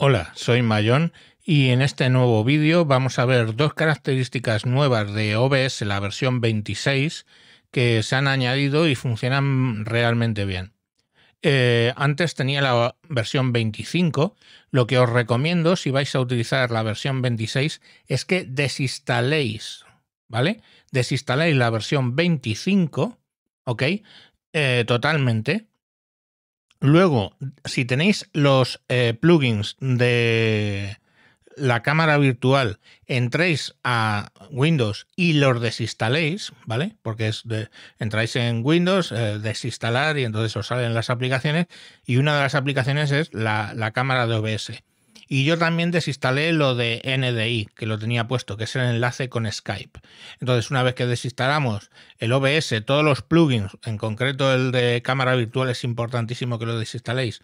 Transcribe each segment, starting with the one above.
Hola, soy Mayón y en este nuevo vídeo vamos a ver dos características nuevas de OBS, la versión 26, que se han añadido y funcionan realmente bien. Eh, antes tenía la versión 25, lo que os recomiendo si vais a utilizar la versión 26 es que desinstaléis, ¿vale? Desinstaléis la versión 25, ¿ok? Eh, totalmente Luego, si tenéis los eh, plugins de la cámara virtual, entréis a Windows y los desinstaléis, ¿vale? Porque es entráis en Windows, eh, desinstalar y entonces os salen las aplicaciones. Y una de las aplicaciones es la cámara de OBS. Y yo también desinstalé lo de NDI, que lo tenía puesto, que es el enlace con Skype. Entonces, una vez que desinstalamos el OBS, todos los plugins, en concreto el de cámara virtual, es importantísimo que lo desinstaléis.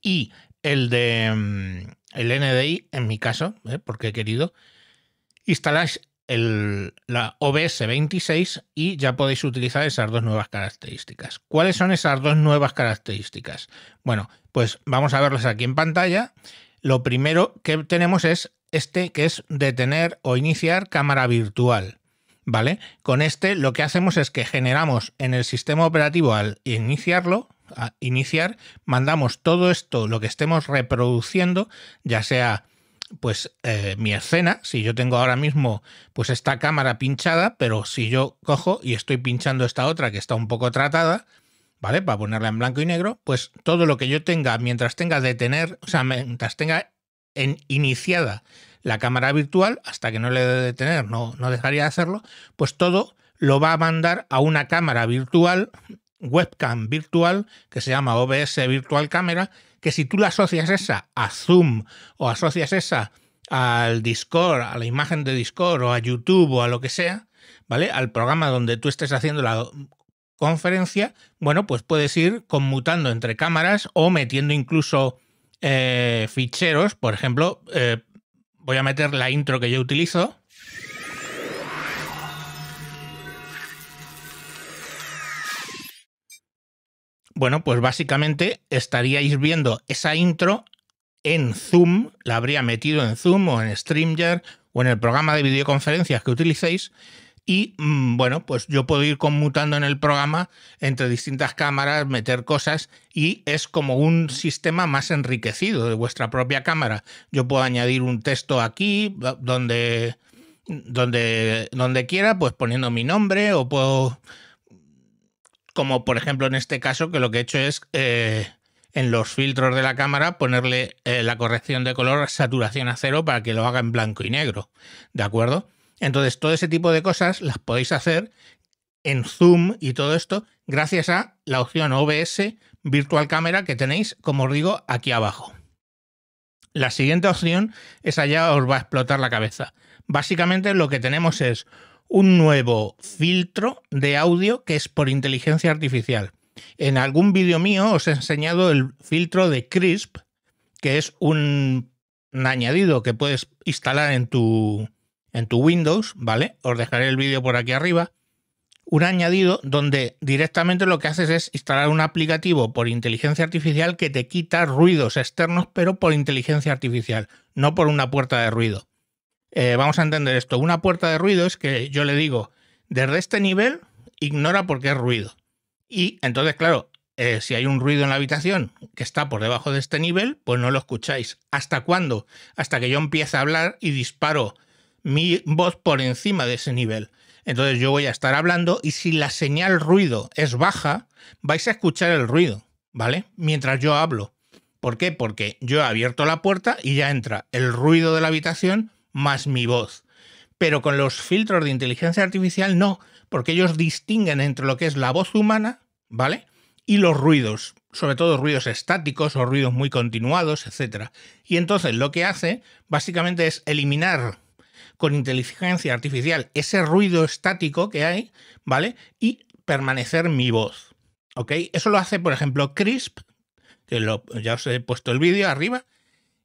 Y el de mm, el NDI, en mi caso, ¿eh? porque he querido, instaláis el, la OBS 26 y ya podéis utilizar esas dos nuevas características. ¿Cuáles son esas dos nuevas características? Bueno, pues vamos a verlas aquí en pantalla lo primero que tenemos es este que es detener o iniciar cámara virtual. ¿Vale? Con este lo que hacemos es que generamos en el sistema operativo al iniciarlo, a iniciar, mandamos todo esto, lo que estemos reproduciendo, ya sea pues eh, mi escena, si yo tengo ahora mismo pues esta cámara pinchada, pero si yo cojo y estoy pinchando esta otra que está un poco tratada, ¿vale? Para ponerla en blanco y negro, pues todo lo que yo tenga mientras tenga detener, o sea, mientras tenga en iniciada la cámara virtual, hasta que no le dé detener, no, no dejaría de hacerlo, pues todo lo va a mandar a una cámara virtual, webcam virtual, que se llama OBS Virtual Camera, que si tú la asocias esa a Zoom o asocias esa al Discord, a la imagen de Discord o a YouTube o a lo que sea, ¿vale? Al programa donde tú estés haciendo la conferencia, bueno, pues puedes ir conmutando entre cámaras o metiendo incluso eh, ficheros. Por ejemplo, eh, voy a meter la intro que yo utilizo. Bueno, pues básicamente estaríais viendo esa intro en Zoom, la habría metido en Zoom o en StreamYard o en el programa de videoconferencias que utilicéis y mm, bueno, pues yo puedo ir conmutando en el programa entre distintas cámaras, meter cosas y es como un sistema más enriquecido de vuestra propia cámara. Yo puedo añadir un texto aquí donde donde donde quiera, pues poniendo mi nombre o puedo como por ejemplo en este caso que lo que he hecho es eh, en los filtros de la cámara ponerle eh, la corrección de color saturación a cero para que lo haga en blanco y negro, ¿de acuerdo? Entonces, todo ese tipo de cosas las podéis hacer en Zoom y todo esto gracias a la opción OBS Virtual Camera que tenéis, como os digo, aquí abajo. La siguiente opción, es allá os va a explotar la cabeza. Básicamente lo que tenemos es un nuevo filtro de audio que es por inteligencia artificial. En algún vídeo mío os he enseñado el filtro de Crisp, que es un añadido que puedes instalar en tu, en tu Windows, ¿vale? Os dejaré el vídeo por aquí arriba. Un añadido donde directamente lo que haces es instalar un aplicativo por inteligencia artificial que te quita ruidos externos, pero por inteligencia artificial, no por una puerta de ruido. Eh, vamos a entender esto. Una puerta de ruido es que yo le digo, desde este nivel, ignora porque es ruido. Y entonces, claro, eh, si hay un ruido en la habitación que está por debajo de este nivel, pues no lo escucháis. ¿Hasta cuándo? Hasta que yo empiece a hablar y disparo mi voz por encima de ese nivel. Entonces yo voy a estar hablando y si la señal ruido es baja, vais a escuchar el ruido, ¿vale? Mientras yo hablo. ¿Por qué? Porque yo he abierto la puerta y ya entra el ruido de la habitación más mi voz. Pero con los filtros de inteligencia artificial no, porque ellos distinguen entre lo que es la voz humana, ¿vale? Y los ruidos, sobre todo ruidos estáticos o ruidos muy continuados, etc. Y entonces lo que hace básicamente es eliminar con inteligencia artificial ese ruido estático que hay, ¿vale? Y permanecer mi voz, ¿ok? Eso lo hace, por ejemplo, Crisp, que lo, ya os he puesto el vídeo arriba,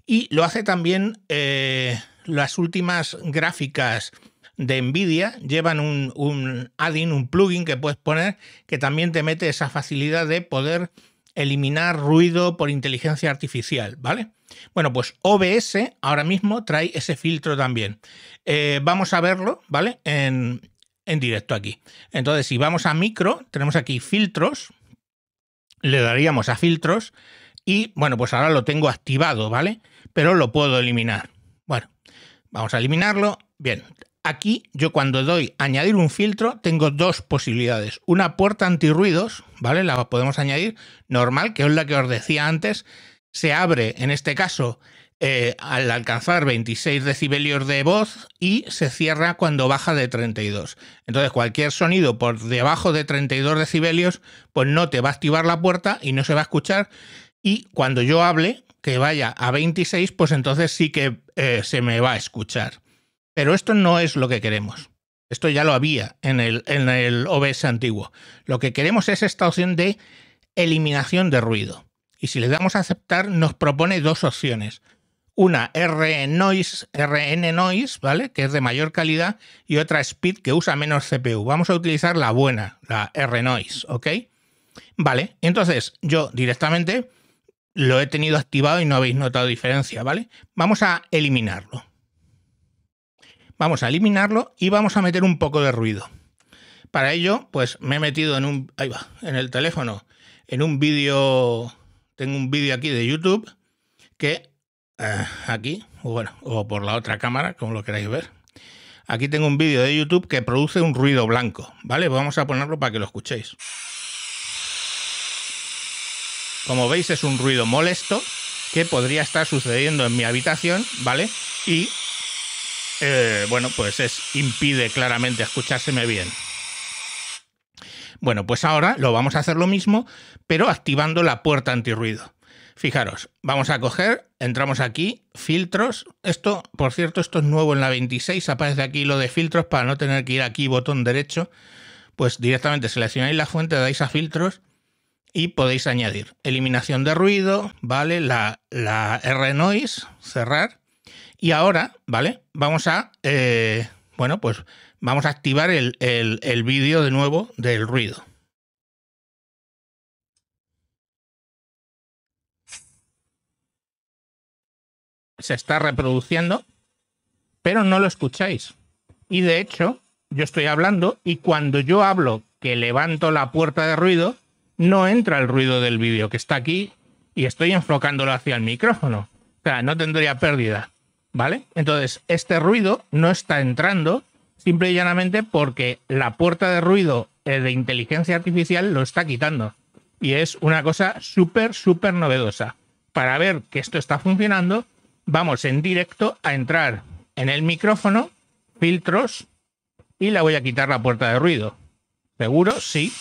y lo hace también eh, las últimas gráficas de NVIDIA llevan un, un add-in, un plugin que puedes poner que también te mete esa facilidad de poder eliminar ruido por inteligencia artificial, ¿vale? Bueno, pues OBS ahora mismo trae ese filtro también. Eh, vamos a verlo, ¿vale? En, en directo aquí. Entonces, si vamos a micro, tenemos aquí filtros, le daríamos a filtros y, bueno, pues ahora lo tengo activado, ¿vale? Pero lo puedo eliminar. Bueno, vamos a eliminarlo. Bien, aquí yo cuando doy añadir un filtro tengo dos posibilidades. Una puerta antirruidos, ¿vale? La podemos añadir normal, que es la que os decía antes, se abre, en este caso, eh, al alcanzar 26 decibelios de voz y se cierra cuando baja de 32. Entonces cualquier sonido por debajo de 32 decibelios, pues no te va a activar la puerta y no se va a escuchar. Y cuando yo hable, que vaya a 26, pues entonces sí que eh, se me va a escuchar. Pero esto no es lo que queremos. Esto ya lo había en el, en el OBS antiguo. Lo que queremos es esta opción de eliminación de ruido. Y si le damos a aceptar, nos propone dos opciones. Una RN Noise, RN Noise, ¿vale? Que es de mayor calidad, y otra Speed que usa menos CPU. Vamos a utilizar la buena, la R Noise, ¿ok? Vale, entonces yo directamente lo he tenido activado y no habéis notado diferencia, ¿vale? Vamos a eliminarlo. Vamos a eliminarlo y vamos a meter un poco de ruido. Para ello, pues me he metido en un. Ahí va, en el teléfono, en un vídeo tengo un vídeo aquí de YouTube que eh, aquí, o por la otra cámara, como lo queráis ver. Aquí tengo un vídeo de YouTube que produce un ruido blanco, ¿vale? Vamos a ponerlo para que lo escuchéis. Como veis es un ruido molesto que podría estar sucediendo en mi habitación, ¿vale? Y eh, bueno, pues es, impide claramente escuchárseme bien. Bueno, pues ahora lo vamos a hacer lo mismo, pero activando la puerta antirruido. Fijaros, vamos a coger, entramos aquí, filtros. Esto, por cierto, esto es nuevo en la 26, aparece aquí lo de filtros para no tener que ir aquí botón derecho. Pues directamente seleccionáis la fuente, dais a filtros y podéis añadir eliminación de ruido, ¿vale? La, R noise, cerrar. Y ahora, ¿vale? Vamos a, eh, bueno, pues Vamos a activar el, el, vídeo de nuevo del ruido. Se está reproduciendo, pero no lo escucháis. Y de hecho, yo estoy hablando y cuando yo hablo que levanto la puerta de ruido, no entra el ruido del vídeo que está aquí y estoy enfocándolo hacia el micrófono. O sea, no tendría pérdida. ¿Vale? Entonces, este ruido no está entrando simple y llanamente porque la puerta de ruido eh, de inteligencia artificial lo está quitando. Y es una cosa súper, súper novedosa. Para ver que esto está funcionando, vamos en directo a entrar en el micrófono, filtros, y le voy a quitar la puerta de ruido. ¿Seguro? Sí.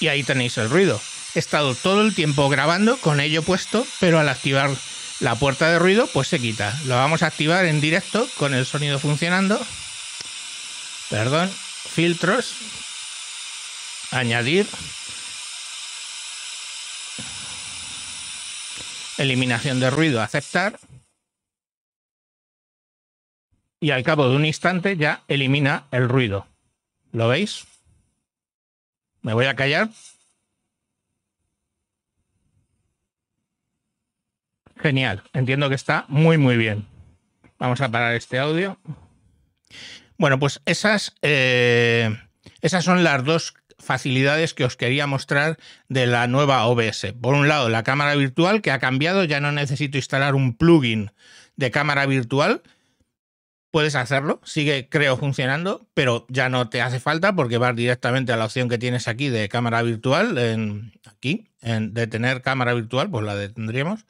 Y ahí tenéis el ruido. He estado todo el tiempo grabando con ello puesto, pero al activar la puerta de ruido pues se quita. Lo vamos a activar en directo con el sonido funcionando. Perdón, filtros. Añadir. Eliminación de ruido, aceptar. Y al cabo de un instante ya elimina el ruido. ¿Lo veis? Me voy a callar Genial, entiendo que está muy, muy bien. Vamos a parar este audio. Bueno, pues esas, eh, esas son las dos facilidades que os quería mostrar de la nueva OBS. Por un lado, la cámara virtual que ha cambiado, ya no necesito instalar un plugin de cámara virtual. Puedes hacerlo, sigue creo funcionando, pero ya no te hace falta porque vas directamente a la opción que tienes aquí de cámara virtual, aquí, en, de tener cámara virtual, pues la detendríamos.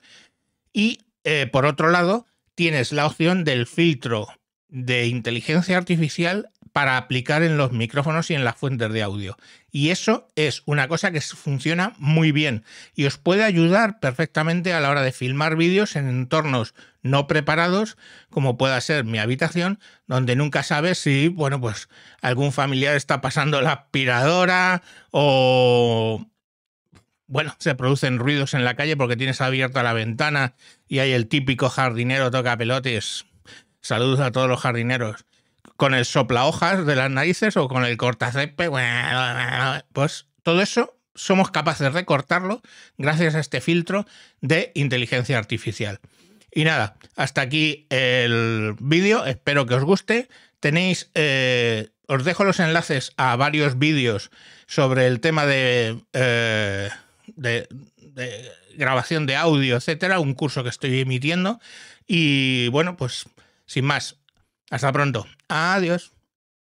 Y eh, por otro lado, tienes la opción del filtro de inteligencia artificial para aplicar en los micrófonos y en las fuentes de audio. Y eso es una cosa que funciona muy bien y os puede ayudar perfectamente a la hora de filmar vídeos en entornos no preparados, como pueda ser mi habitación, donde nunca sabes si, bueno, pues algún familiar está pasando la aspiradora o bueno, se producen ruidos en la calle porque tienes abierta la ventana y hay el típico jardinero toca pelotes. Saludos a todos los jardineros. Con el sopla hojas de las narices o con el cortacepe. pues todo eso somos capaces de cortarlo gracias a este filtro de inteligencia artificial. Y nada, hasta aquí el vídeo, espero que os guste. Tenéis, eh, os dejo los enlaces a varios vídeos sobre el tema de... Eh, de, grabación de audio, etcétera, un curso que estoy emitiendo. Y bueno, pues sin más, hasta pronto. Adiós.